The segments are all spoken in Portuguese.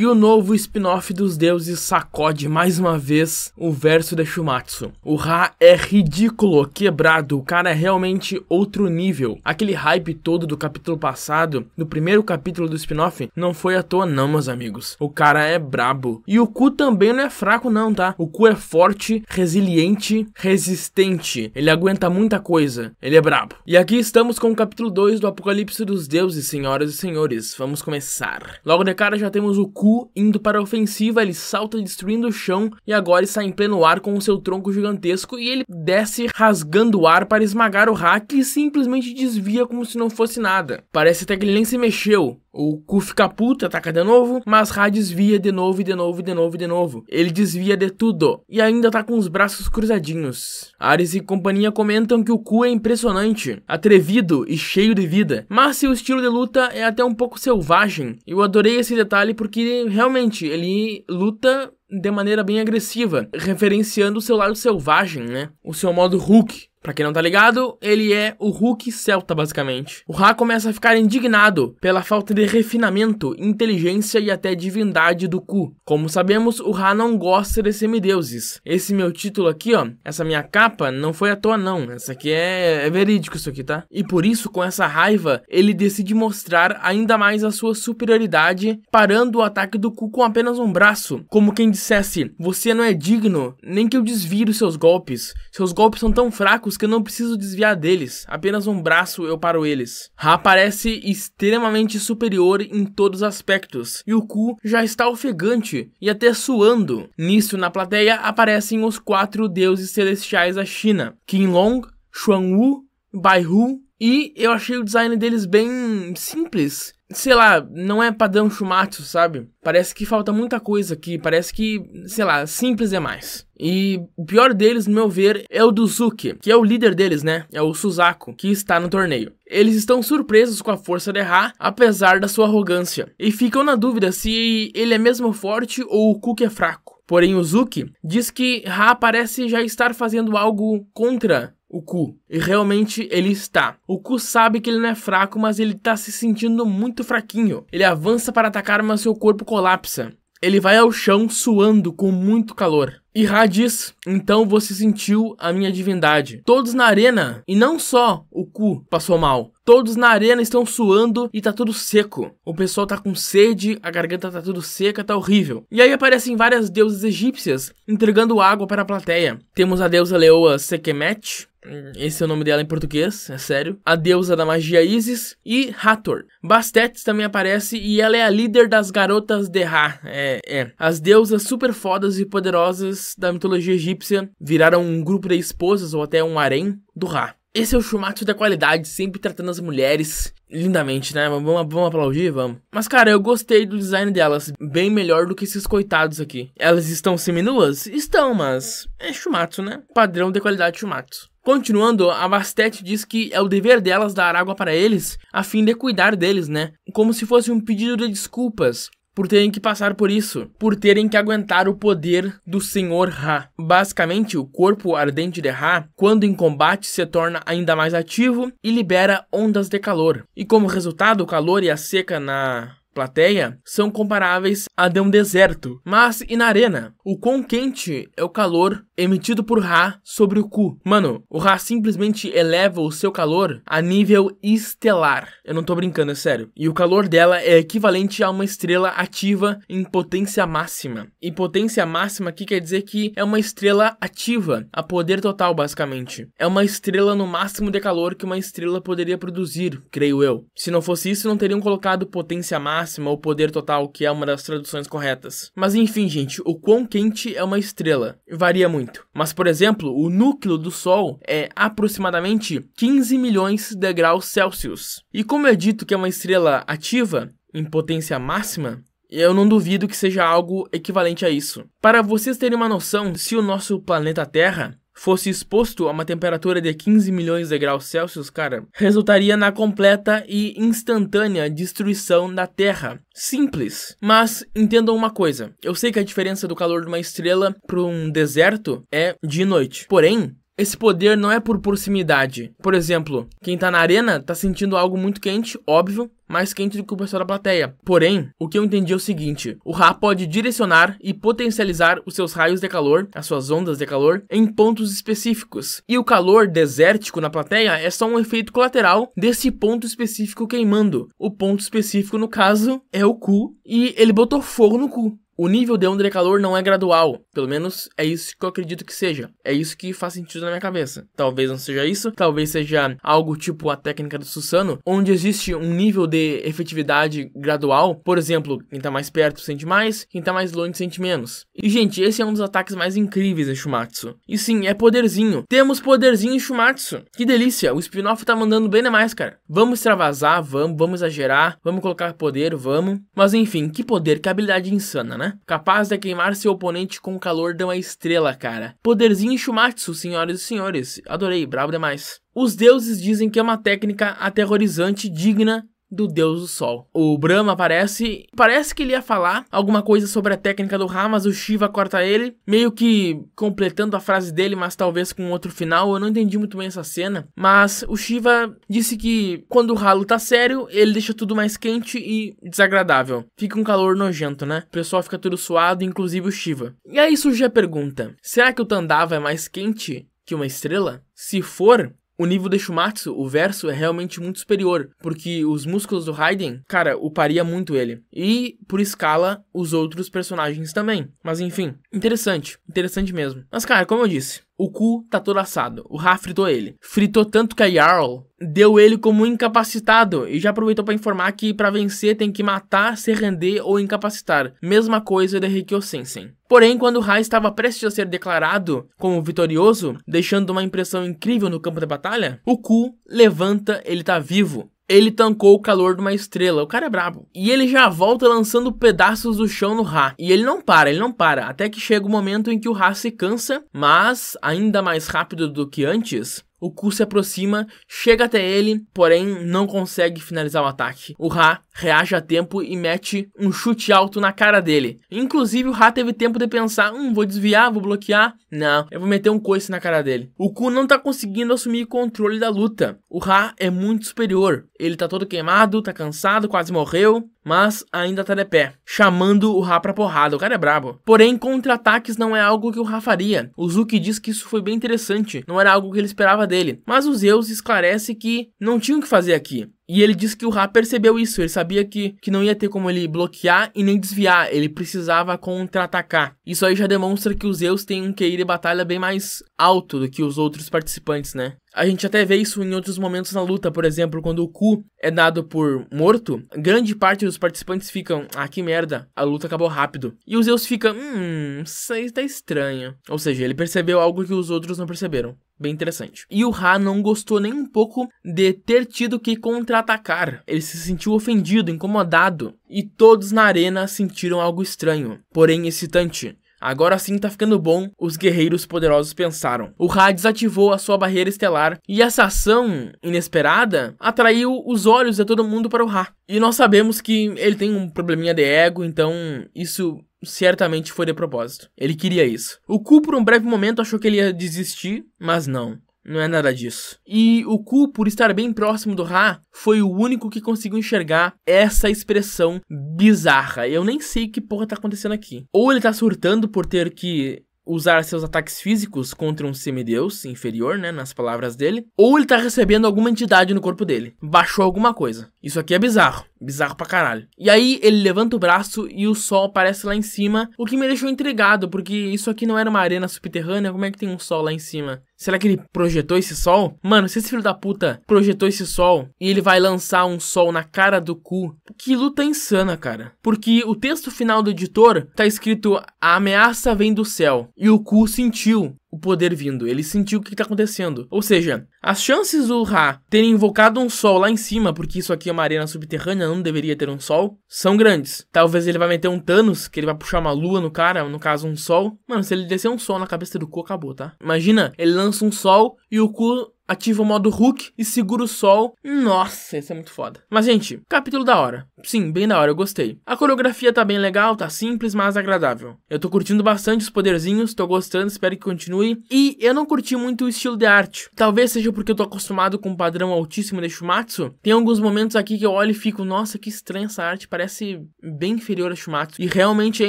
E o novo spin-off dos deuses sacode mais uma vez o verso de Shumatsu. O Ra é ridículo, quebrado, o cara é realmente outro nível. Aquele hype todo do capítulo passado, do primeiro capítulo do spin-off, não foi à toa não, meus amigos. O cara é brabo. E o Ku também não é fraco não, tá? O Ku é forte, resiliente, resistente. Ele aguenta muita coisa. Ele é brabo. E aqui estamos com o capítulo 2 do Apocalipse dos Deuses, senhoras e senhores. Vamos começar. Logo de cara já temos o Ku Goku indo para a ofensiva, ele salta destruindo o chão e agora está em pleno ar com o seu tronco gigantesco e ele desce rasgando o ar para esmagar o hack e simplesmente desvia como se não fosse nada. Parece até que ele nem se mexeu, o Cu fica puto, ataca de novo, mas Ra desvia de novo, de novo, de novo, de novo. Ele desvia de tudo e ainda tá com os braços cruzadinhos. Ares e companhia comentam que o Cu é impressionante, atrevido e cheio de vida, mas seu estilo de luta é até um pouco selvagem. Eu adorei esse detalhe porque realmente ele luta de maneira bem agressiva, referenciando o seu lado selvagem, né? O seu modo Hulk. Pra quem não tá ligado, ele é o Hulk Celta, basicamente. O Ra começa a ficar indignado pela falta de refinamento, inteligência e até divindade do Ku. Como sabemos, o Ra não gosta de semideuses. Esse meu título aqui, ó, essa minha capa, não foi à toa não. Essa aqui é, é verídico isso aqui, tá? E por isso, com essa raiva, ele decide mostrar ainda mais a sua superioridade, parando o ataque do Ku com apenas um braço. Como quem dissesse, você não é digno, nem que eu desvire os seus golpes. Seus golpes são tão fracos fracos que eu não preciso desviar deles, apenas um braço eu paro eles. Ra parece extremamente superior em todos os aspectos, e o Ku já está ofegante e até suando. Nisso, na plateia, aparecem os quatro deuses celestiais da China, Qinlong, Xuanwu, Baihu, e eu achei o design deles bem simples. Sei lá, não é padrão Shumatsu, sabe? Parece que falta muita coisa aqui, parece que, sei lá, simples é mais. E o pior deles, no meu ver, é o do Zuki, que é o líder deles, né? É o Suzaku, que está no torneio. Eles estão surpresos com a força de Ra, apesar da sua arrogância, e ficam na dúvida se ele é mesmo forte ou o Kuki é fraco. Porém, o Zuki diz que Ra parece já estar fazendo algo contra o Ku. E realmente ele está. O Ku sabe que ele não é fraco, mas ele está se sentindo muito fraquinho. Ele avança para atacar, mas seu corpo colapsa. Ele vai ao chão suando com muito calor. E Ra diz: Então você sentiu a minha divindade. Todos na arena, e não só o cu passou mal. Todos na arena estão suando e tá tudo seco. O pessoal tá com sede, a garganta tá tudo seca, tá horrível. E aí aparecem várias deusas egípcias entregando água para a plateia. Temos a deusa leoa Sekemet, esse é o nome dela em português, é sério. A deusa da magia Isis e Hathor. Bastet também aparece e ela é a líder das garotas de Ra. É, é. As deusas super fodas e poderosas da mitologia egípcia viraram um grupo de esposas ou até um harém do Ra. Esse é o Shumatsu da qualidade, sempre tratando as mulheres lindamente, né? Vamos, vamos aplaudir, vamos. Mas, cara, eu gostei do design delas, bem melhor do que esses coitados aqui. Elas estão seminuas? Estão, mas é Shumatsu, né? Padrão de qualidade Shumatsu. Continuando, a Bastet diz que é o dever delas dar água para eles, a fim de cuidar deles, né? Como se fosse um pedido de desculpas por terem que passar por isso, por terem que aguentar o poder do Senhor Ra. Basicamente, o corpo ardente de Ra, quando em combate, se torna ainda mais ativo e libera ondas de calor. E como resultado, o calor e a seca na plateia são comparáveis a de um deserto, mas e na arena? O quão quente é o calor emitido por Ra sobre o cu. Mano, o Ra simplesmente eleva o seu calor a nível estelar. Eu não tô brincando, é sério. E o calor dela é equivalente a uma estrela ativa em potência máxima. E potência máxima aqui quer dizer que é uma estrela ativa, a poder total, basicamente. É uma estrela no máximo de calor que uma estrela poderia produzir, creio eu. Se não fosse isso, não teriam colocado potência máxima ou poder total, que é uma das traduções corretas. Mas enfim, gente, o quão quente é uma estrela? Varia muito muito. Mas, por exemplo, o núcleo do Sol é aproximadamente 15 milhões de graus Celsius. E como é dito que é uma estrela ativa, em potência máxima, eu não duvido que seja algo equivalente a isso. Para vocês terem uma noção, se o nosso planeta Terra fosse exposto a uma temperatura de 15 milhões de graus Celsius, cara, resultaria na completa e instantânea destruição da Terra. Simples. Mas entendam uma coisa: eu sei que a diferença do calor de uma estrela para um deserto é de noite. Porém, esse poder não é por proximidade. Por exemplo, quem tá na arena tá sentindo algo muito quente, óbvio, mais quente do que o pessoal da plateia. Porém, o que eu entendi é o seguinte: o Ra pode direcionar e potencializar os seus raios de calor, as suas ondas de calor, em pontos específicos. E o calor desértico na plateia é só um efeito colateral desse ponto específico queimando. O ponto específico, no caso, é o cu, e ele botou fogo no cu. O nível de onda de calor não é gradual, pelo menos é isso que eu acredito que seja. É isso que faz sentido na minha cabeça. Talvez não seja isso, talvez seja algo tipo a técnica do Susano, onde existe um nível de efetividade gradual. Por exemplo, quem tá mais perto sente mais, quem tá mais longe sente menos. E gente, esse é um dos ataques mais incríveis em Shumatsu. E sim, é poderzinho. Temos poderzinho em Shumatsu. Que delícia, o spin-off tá mandando bem demais, cara. Vamos extravasar, vamos, vamos exagerar, vamos colocar poder, vamos. Mas enfim, que poder, que habilidade insana, né? Capaz de queimar seu oponente com o calor de uma estrela, cara. Poderzinho Shumatsu, senhoras e senhores. Adorei, brabo demais. Os deuses dizem que é uma técnica aterrorizante digna do deus do sol. O Brahma aparece, parece que ele ia falar alguma coisa sobre a técnica do Ra, mas o Shiva corta ele, meio que completando a frase dele, mas talvez com outro final. Eu não entendi muito bem essa cena, mas o Shiva disse que quando o ralo tá sério, ele deixa tudo mais quente e desagradável. Fica um calor nojento, né? O pessoal fica tudo suado, inclusive o Shiva. E aí surge a pergunta: será que o Tandava é mais quente que uma estrela? Se for, o nível de Shumatsu, o verso, é realmente muito superior, porque os músculos do Raiden, cara, uparia muito ele. E, por escala, os outros personagens também. Mas enfim, interessante, interessante mesmo. Mas, cara, como eu disse, o cu tá todo assado. O Ra fritou ele. Fritou tanto que a Jarl deu ele como incapacitado e já aproveitou para informar que para vencer tem que matar, se render ou incapacitar. Mesma coisa de Rikyo Sensen. Porém, quando o Ra estava prestes a ser declarado como vitorioso, deixando uma impressão incrível no campo de batalha, o Ku levanta, ele tá vivo ele tancou o calor de uma estrela. O cara é brabo. E ele já volta lançando pedaços do chão no Ra. E ele não para, ele não para. Até que chega o momento em que o Ra se cansa, mas ainda mais rápido do que antes. O Ku se aproxima, chega até ele, porém não consegue finalizar o ataque. O Ra reage a tempo e mete um chute alto na cara dele. Inclusive, o Ra teve tempo de pensar: hum, vou desviar, vou bloquear. Não, eu vou meter um coice na cara dele. O Ku não tá conseguindo assumir controle da luta. O Ra é muito superior. Ele tá todo queimado, tá cansado, quase morreu mas ainda tá de pé, chamando o Ra pra porrada, o cara é brabo. Porém, contra-ataques não é algo que o Ra faria. O Zuki diz que isso foi bem interessante, não era algo que ele esperava dele, mas o Zeus esclarece que não tinha o que fazer aqui. E ele disse que o Ra percebeu isso, ele sabia que, que não ia ter como ele bloquear e nem desviar, ele precisava contra-atacar. Isso aí já demonstra que o Zeus tem um QI de batalha bem mais alto do que os outros participantes, né? A gente até vê isso em outros momentos na luta, por exemplo, quando o Ku é dado por morto, grande parte dos participantes ficam, ah, que merda, a luta acabou rápido. E o Zeus fica, hum, isso aí tá estranho. Ou seja, ele percebeu algo que os outros não perceberam. Bem interessante. E o Ra não gostou nem um pouco de ter tido que contra-atacar. Ele se sentiu ofendido, incomodado, e todos na arena sentiram algo estranho, porém excitante. Agora sim tá ficando bom, os guerreiros poderosos pensaram. O Ra desativou a sua barreira estelar e essa ação inesperada atraiu os olhos de todo mundo para o Ra. E nós sabemos que ele tem um probleminha de ego, então isso certamente foi de propósito. Ele queria isso. O Ku por um breve momento achou que ele ia desistir, mas não. Não é nada disso. E o Ku, por estar bem próximo do Ra, foi o único que conseguiu enxergar essa expressão bizarra. Eu nem sei que porra tá acontecendo aqui. Ou ele tá surtando por ter que usar seus ataques físicos contra um semideus inferior, né, nas palavras dele, ou ele tá recebendo alguma entidade no corpo dele, baixou alguma coisa. Isso aqui é bizarro, bizarro pra caralho. E aí ele levanta o braço e o sol aparece lá em cima, o que me deixou intrigado, porque isso aqui não era uma arena subterrânea, como é que tem um sol lá em cima? Será que ele projetou esse sol? Mano, se esse filho da puta projetou esse sol e ele vai lançar um sol na cara do cu, que luta insana, cara. Porque o texto final do editor tá escrito: A ameaça vem do céu. E o cu sentiu o poder vindo. Ele sentiu o que está acontecendo. Ou seja, as chances do Ra ter invocado um sol lá em cima, porque isso aqui é uma arena subterrânea, não deveria ter um sol, são grandes. Talvez ele vai meter um Thanos, que ele vai puxar uma lua no cara, no caso um sol. Mano, se ele descer um sol na cabeça do Ku, acabou, tá? Imagina, ele lança um sol e o Ku ativa o modo Hulk e segura o sol. Nossa, isso é muito foda. Mas, gente, capítulo da hora. Sim, bem da hora, eu gostei. A coreografia tá bem legal, tá simples, mas agradável. Eu tô curtindo bastante os poderzinhos, tô gostando, espero que continue. E eu não curti muito o estilo de arte. Talvez seja porque eu tô acostumado com o padrão altíssimo de Shumatsu. Tem alguns momentos aqui que eu olho e fico, nossa, que estranha essa arte, parece bem inferior a Shumatsu. E realmente é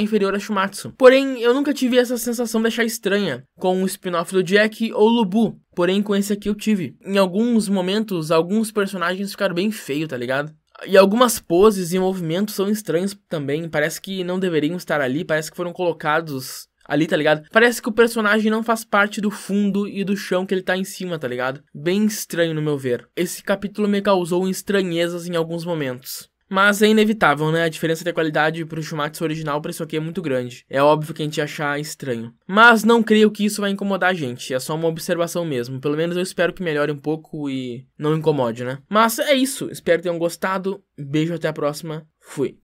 inferior a Shumatsu. Porém, eu nunca tive essa sensação de achar estranha com o spin-off do Jack ou Lubu. Porém, com esse aqui eu tive. Em alguns momentos, alguns personagens ficaram bem feios, tá ligado? E algumas poses e movimentos são estranhos também. Parece que não deveriam estar ali, parece que foram colocados ali, tá ligado? Parece que o personagem não faz parte do fundo e do chão que ele tá em cima, tá ligado? Bem estranho no meu ver. Esse capítulo me causou estranhezas em alguns momentos. Mas é inevitável, né? A diferença de qualidade pro Schumacher original pra isso aqui é muito grande. É óbvio que a gente achar estranho. Mas não creio que isso vai incomodar a gente. É só uma observação mesmo. Pelo menos eu espero que melhore um pouco e não incomode, né? Mas é isso. Espero que tenham gostado. Beijo, até a próxima. Fui.